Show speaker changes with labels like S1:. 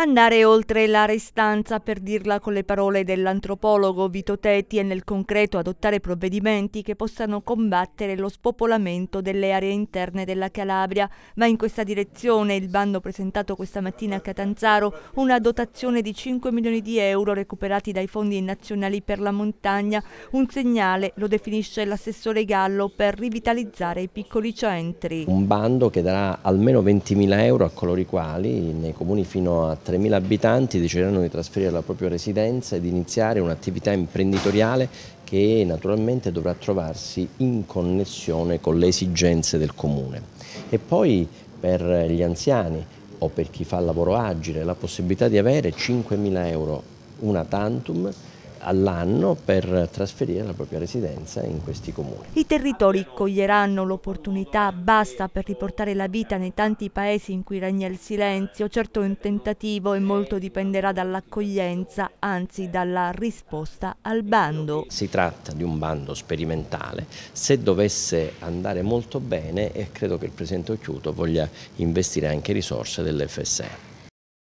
S1: Andare oltre la restanza, per dirla con le parole dell'antropologo Vito Teti, e nel concreto adottare provvedimenti che possano combattere lo spopolamento delle aree interne della Calabria. Ma in questa direzione il bando presentato questa mattina a Catanzaro, una dotazione di 5 milioni di euro recuperati dai fondi nazionali per la montagna, un segnale, lo definisce l'assessore Gallo, per rivitalizzare i piccoli centri.
S2: Un bando che darà almeno 20.000 euro a coloro i quali nei comuni fino a 3.000 abitanti decideranno di trasferire la propria residenza ed iniziare un'attività imprenditoriale che naturalmente dovrà trovarsi in connessione con le esigenze del comune. E poi per gli anziani o per chi fa lavoro agile la possibilità di avere 5.000 euro una tantum all'anno per trasferire la propria residenza in questi comuni.
S1: I territori coglieranno l'opportunità basta per riportare la vita nei tanti paesi in cui regna il silenzio, certo è un tentativo e molto dipenderà dall'accoglienza, anzi dalla risposta al bando.
S2: Si tratta di un bando sperimentale, se dovesse andare molto bene e credo che il Presidente Occhiuto voglia investire anche risorse dell'FSM.